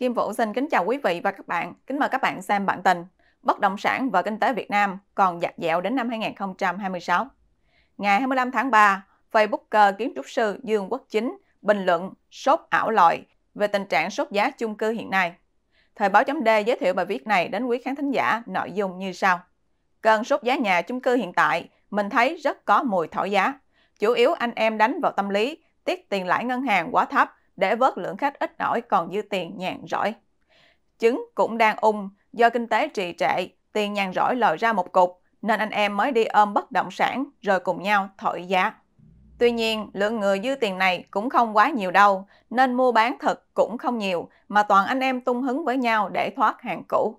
Kim Vũ xin kính chào quý vị và các bạn. Kính mời các bạn xem bản tin Bất động sản và kinh tế Việt Nam còn dạt dẹo đến năm 2026. Ngày 25 tháng 3, Facebooker kiến trúc sư Dương Quốc Chính bình luận sốt ảo lòi về tình trạng sốt giá chung cư hiện nay. Thời báo chấm D giới thiệu bài viết này đến quý khán thính giả nội dung như sau. Cơn sốt giá nhà chung cư hiện tại, mình thấy rất có mùi thổi giá. Chủ yếu anh em đánh vào tâm lý, tiết tiền lãi ngân hàng quá thấp để vớt lượng khách ít nổi còn dư tiền nhàn rỗi. Trứng cũng đang ung, do kinh tế trì trệ, tiền nhàn rỗi lòi ra một cục, nên anh em mới đi ôm bất động sản rồi cùng nhau thổi giá. Tuy nhiên, lượng người dư tiền này cũng không quá nhiều đâu, nên mua bán thật cũng không nhiều, mà toàn anh em tung hứng với nhau để thoát hàng cũ.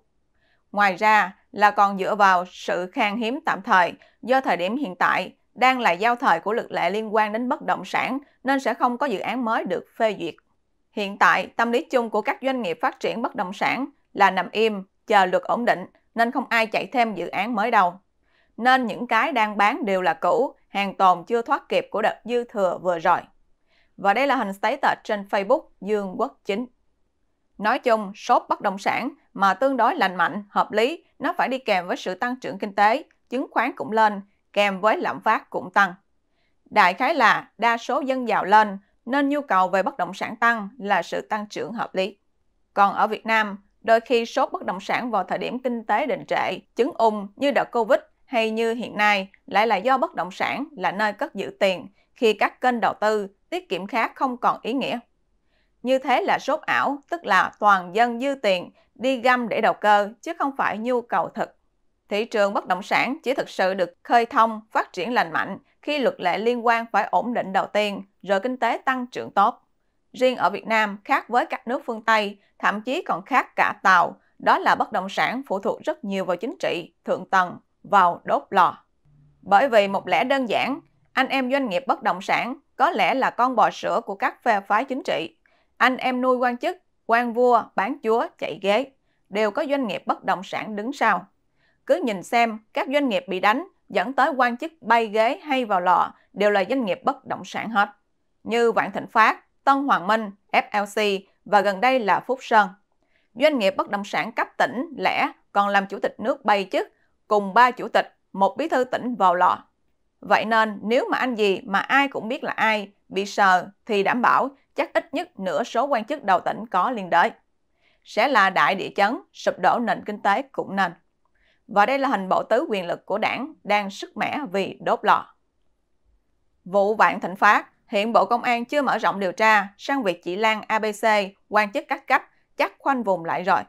Ngoài ra là còn dựa vào sự khan hiếm tạm thời, do thời điểm hiện tại, đang là giao thời của luật lệ liên quan đến bất động sản nên sẽ không có dự án mới được phê duyệt. Hiện tại, tâm lý chung của các doanh nghiệp phát triển bất động sản là nằm im, chờ luật ổn định nên không ai chạy thêm dự án mới đâu. Nên những cái đang bán đều là cũ, hàng tồn chưa thoát kịp của đợt dư thừa vừa rồi. Và đây là hình status trên Facebook Dương Quốc Chính. Nói chung, sốt bất động sản mà tương đối lành mạnh, hợp lý, nó phải đi kèm với sự tăng trưởng kinh tế, chứng khoán cũng lên kèm với lạm phát cũng tăng. Đại khái là đa số dân giàu lên nên nhu cầu về bất động sản tăng là sự tăng trưởng hợp lý. Còn ở Việt Nam, đôi khi sốt bất động sản vào thời điểm kinh tế đình trệ, chứng ung như đợt Covid hay như hiện nay lại là do bất động sản là nơi cất giữ tiền khi các kênh đầu tư, tiết kiệm khác không còn ý nghĩa. Như thế là sốt ảo, tức là toàn dân dư tiền đi găm để đầu cơ chứ không phải nhu cầu thực thị trường bất động sản chỉ thực sự được khơi thông, phát triển lành mạnh khi luật lệ liên quan phải ổn định đầu tiên, rồi kinh tế tăng trưởng tốt. Riêng ở Việt Nam, khác với các nước phương Tây, thậm chí còn khác cả Tàu, đó là bất động sản phụ thuộc rất nhiều vào chính trị, thượng tầng, vào đốt lò. Bởi vì một lẽ đơn giản, anh em doanh nghiệp bất động sản có lẽ là con bò sữa của các phe phái chính trị. Anh em nuôi quan chức, quan vua, bán chúa, chạy ghế đều có doanh nghiệp bất động sản đứng sau. Cứ nhìn xem, các doanh nghiệp bị đánh, dẫn tới quan chức bay ghế hay vào lọ đều là doanh nghiệp bất động sản hết. Như Vạn Thịnh Phát, Tân Hoàng Minh, FLC và gần đây là Phúc Sơn. Doanh nghiệp bất động sản cấp tỉnh, lẻ còn làm chủ tịch nước bay chức, cùng ba chủ tịch, một bí thư tỉnh vào lọ. Vậy nên nếu mà anh gì mà ai cũng biết là ai bị sờ thì đảm bảo chắc ít nhất nửa số quan chức đầu tỉnh có liên đới. Sẽ là đại địa chấn, sụp đổ nền kinh tế cũng nên. Và đây là hình bộ tứ quyền lực của đảng đang sức mẻ vì đốt lò. Vụ vạn thịnh phát, hiện Bộ Công an chưa mở rộng điều tra sang việc chị Lan ABC, quan chức các cấp, chắc khoanh vùng lại rồi.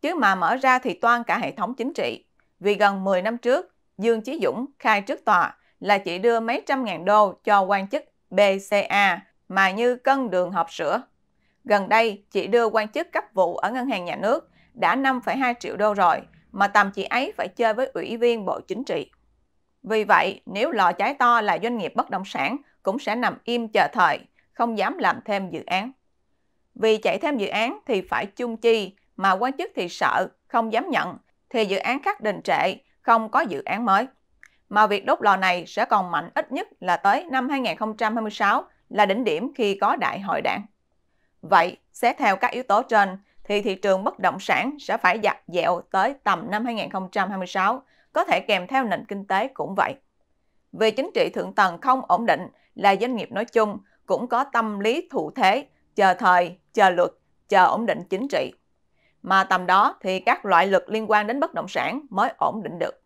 Chứ mà mở ra thì toan cả hệ thống chính trị. Vì gần 10 năm trước, Dương Chí Dũng khai trước tòa là chị đưa mấy trăm ngàn đô cho quan chức BCA mà như cân đường hộp sữa. Gần đây, chị đưa quan chức cấp vụ ở ngân hàng nhà nước đã 5,2 triệu đô rồi mà tầm chị ấy phải chơi với Ủy viên Bộ Chính trị. Vì vậy, nếu lò cháy to là doanh nghiệp bất động sản cũng sẽ nằm im chờ thời, không dám làm thêm dự án. Vì chạy thêm dự án thì phải chung chi, mà quan chức thì sợ, không dám nhận, thì dự án khác đình trệ, không có dự án mới. Mà việc đốt lò này sẽ còn mạnh ít nhất là tới năm 2026 là đỉnh điểm khi có đại hội đảng. Vậy, xét theo các yếu tố trên, thì thị trường bất động sản sẽ phải dặt dẹo tới tầm năm 2026, có thể kèm theo nền kinh tế cũng vậy. Về chính trị thượng tầng không ổn định là doanh nghiệp nói chung cũng có tâm lý thụ thế, chờ thời, chờ luật, chờ ổn định chính trị. Mà tầm đó thì các loại luật liên quan đến bất động sản mới ổn định được.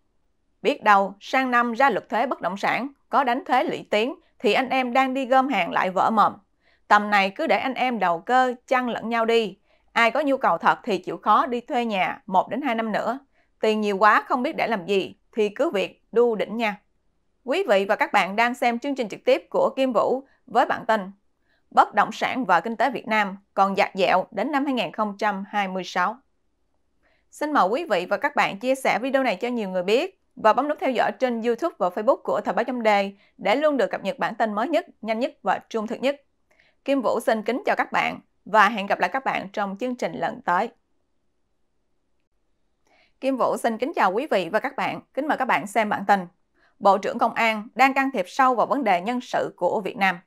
Biết đâu, sang năm ra luật thuế bất động sản, có đánh thuế lũy tiến thì anh em đang đi gom hàng lại vỡ mầm Tầm này cứ để anh em đầu cơ chăn lẫn nhau đi, Ai có nhu cầu thật thì chịu khó đi thuê nhà 1 đến 2 năm nữa. Tiền nhiều quá không biết để làm gì thì cứ việc đu đỉnh nha. Quý vị và các bạn đang xem chương trình trực tiếp của Kim Vũ với bản tin Bất động sản và kinh tế Việt Nam còn dạt dẹo đến năm 2026. Xin mời quý vị và các bạn chia sẻ video này cho nhiều người biết và bấm nút theo dõi trên YouTube và Facebook của Thời báo chấm đề để luôn được cập nhật bản tin mới nhất, nhanh nhất và trung thực nhất. Kim Vũ xin kính chào các bạn và hẹn gặp lại các bạn trong chương trình lần tới. Kim Vũ xin kính chào quý vị và các bạn. Kính mời các bạn xem bản tin. Bộ trưởng Công an đang can thiệp sâu vào vấn đề nhân sự của Việt Nam.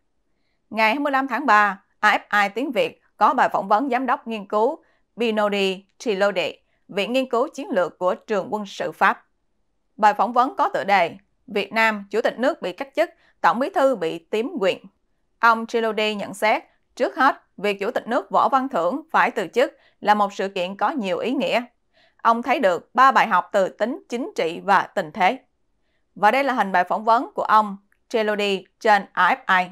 Ngày 25 tháng 3, AFI Tiếng Việt có bài phỏng vấn Giám đốc nghiên cứu Binodi Trilodi, Viện Nghiên cứu Chiến lược của Trường Quân sự Pháp. Bài phỏng vấn có tựa đề Việt Nam, Chủ tịch nước bị cách chức, Tổng bí thư bị tím quyền. Ông Trilodi nhận xét Trước hết, việc Chủ tịch nước Võ Văn Thưởng phải từ chức là một sự kiện có nhiều ý nghĩa. Ông thấy được ba bài học từ tính chính trị và tình thế. Và đây là hình bài phỏng vấn của ông Trelody trên AFI.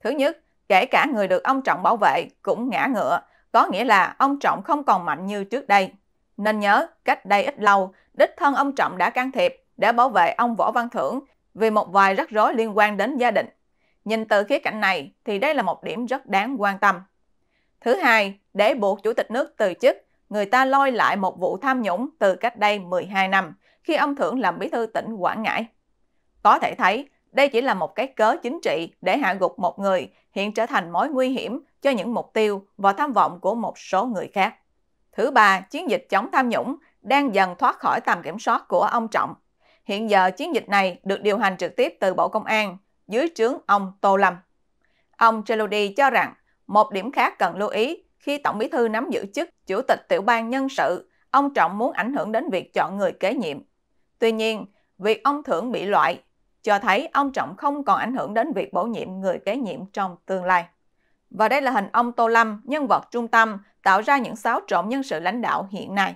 Thứ nhất, kể cả người được ông Trọng bảo vệ cũng ngã ngựa, có nghĩa là ông Trọng không còn mạnh như trước đây. Nên nhớ, cách đây ít lâu, đích thân ông Trọng đã can thiệp để bảo vệ ông Võ Văn Thưởng vì một vài rắc rối liên quan đến gia đình Nhìn từ khía cạnh này thì đây là một điểm rất đáng quan tâm. Thứ hai, để buộc chủ tịch nước từ chức, người ta lôi lại một vụ tham nhũng từ cách đây 12 năm khi ông Thưởng làm bí thư tỉnh Quảng Ngãi. Có thể thấy, đây chỉ là một cái cớ chính trị để hạ gục một người hiện trở thành mối nguy hiểm cho những mục tiêu và tham vọng của một số người khác. Thứ ba, chiến dịch chống tham nhũng đang dần thoát khỏi tầm kiểm soát của ông Trọng. Hiện giờ chiến dịch này được điều hành trực tiếp từ Bộ Công an, dưới trướng ông Tô Lâm. Ông Chelody cho rằng một điểm khác cần lưu ý khi Tổng Bí thư nắm giữ chức Chủ tịch Tiểu ban Nhân sự, ông Trọng muốn ảnh hưởng đến việc chọn người kế nhiệm. Tuy nhiên, việc ông Thưởng bị loại cho thấy ông Trọng không còn ảnh hưởng đến việc bổ nhiệm người kế nhiệm trong tương lai. Và đây là hình ông Tô Lâm, nhân vật trung tâm, tạo ra những xáo trộn nhân sự lãnh đạo hiện nay.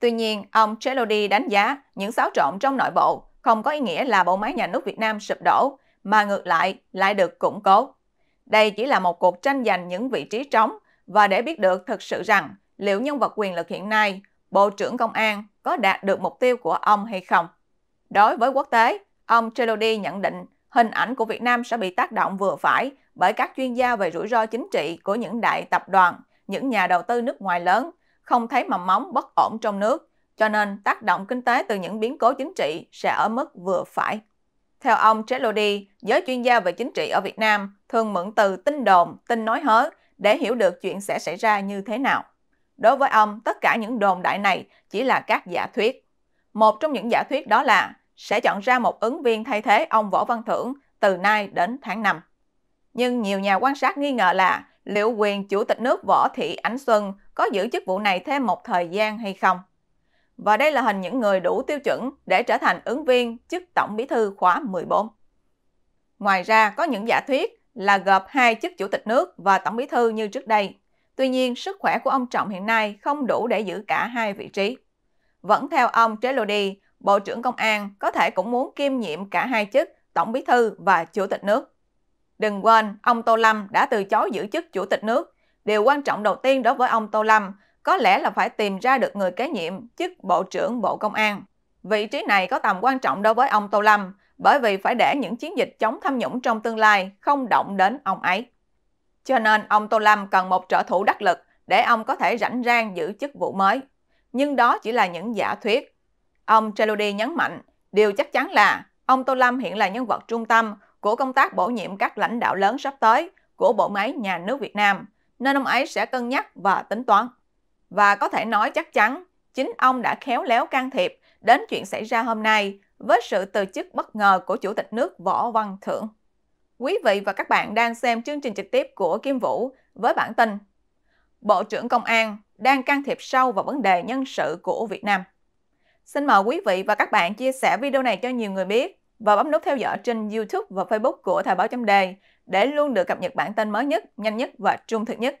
Tuy nhiên, ông Chelody đánh giá những xáo trộn trong nội bộ không có ý nghĩa là bộ máy nhà nước Việt Nam sụp đổ, mà ngược lại lại được củng cố. Đây chỉ là một cuộc tranh giành những vị trí trống và để biết được thực sự rằng liệu nhân vật quyền lực hiện nay, Bộ trưởng Công an có đạt được mục tiêu của ông hay không. Đối với quốc tế, ông Trelody nhận định hình ảnh của Việt Nam sẽ bị tác động vừa phải bởi các chuyên gia về rủi ro chính trị của những đại tập đoàn, những nhà đầu tư nước ngoài lớn, không thấy mầm móng bất ổn trong nước cho nên tác động kinh tế từ những biến cố chính trị sẽ ở mức vừa phải. Theo ông Trelody, giới chuyên gia về chính trị ở Việt Nam thường mượn từ tin đồn, tin nói hớ để hiểu được chuyện sẽ xảy ra như thế nào. Đối với ông, tất cả những đồn đại này chỉ là các giả thuyết. Một trong những giả thuyết đó là sẽ chọn ra một ứng viên thay thế ông Võ Văn Thưởng từ nay đến tháng 5. Nhưng nhiều nhà quan sát nghi ngờ là liệu quyền Chủ tịch nước Võ Thị Ánh Xuân có giữ chức vụ này thêm một thời gian hay không? và đây là hình những người đủ tiêu chuẩn để trở thành ứng viên chức Tổng Bí thư khóa 14. Ngoài ra, có những giả thuyết là gộp hai chức Chủ tịch nước và Tổng Bí thư như trước đây. Tuy nhiên, sức khỏe của ông Trọng hiện nay không đủ để giữ cả hai vị trí. Vẫn theo ông Trelody, Bộ trưởng Công an có thể cũng muốn kiêm nhiệm cả hai chức Tổng Bí thư và Chủ tịch nước. Đừng quên, ông Tô Lâm đã từ chối giữ chức Chủ tịch nước. Điều quan trọng đầu tiên đối với ông Tô Lâm có lẽ là phải tìm ra được người kế nhiệm chức Bộ trưởng Bộ Công an. Vị trí này có tầm quan trọng đối với ông Tô Lâm, bởi vì phải để những chiến dịch chống tham nhũng trong tương lai không động đến ông ấy. Cho nên ông Tô Lâm cần một trợ thủ đắc lực để ông có thể rảnh rang giữ chức vụ mới. Nhưng đó chỉ là những giả thuyết. Ông Trelody nhấn mạnh, điều chắc chắn là ông Tô Lâm hiện là nhân vật trung tâm của công tác bổ nhiệm các lãnh đạo lớn sắp tới của bộ máy nhà nước Việt Nam, nên ông ấy sẽ cân nhắc và tính toán và có thể nói chắc chắn chính ông đã khéo léo can thiệp đến chuyện xảy ra hôm nay với sự từ chức bất ngờ của Chủ tịch nước Võ Văn Thưởng. Quý vị và các bạn đang xem chương trình trực tiếp của Kim Vũ với bản tin Bộ trưởng Công an đang can thiệp sâu vào vấn đề nhân sự của Việt Nam. Xin mời quý vị và các bạn chia sẻ video này cho nhiều người biết và bấm nút theo dõi trên YouTube và Facebook của Thời báo chấm đề để luôn được cập nhật bản tin mới nhất, nhanh nhất và trung thực nhất.